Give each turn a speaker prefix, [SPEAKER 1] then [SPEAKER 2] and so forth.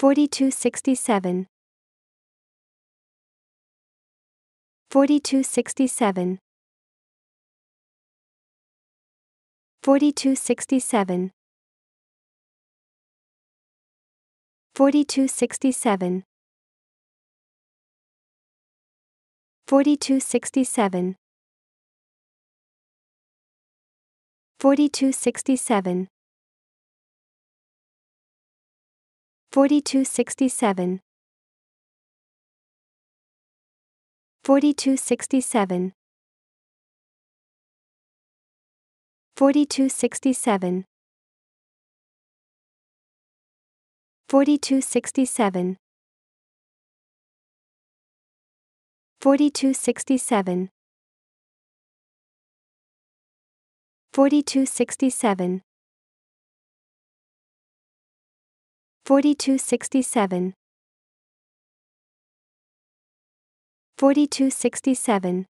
[SPEAKER 1] 4267 4267 4267 4267 4267 4267 4267 4267 4267 4267 4267 4267 4267 4267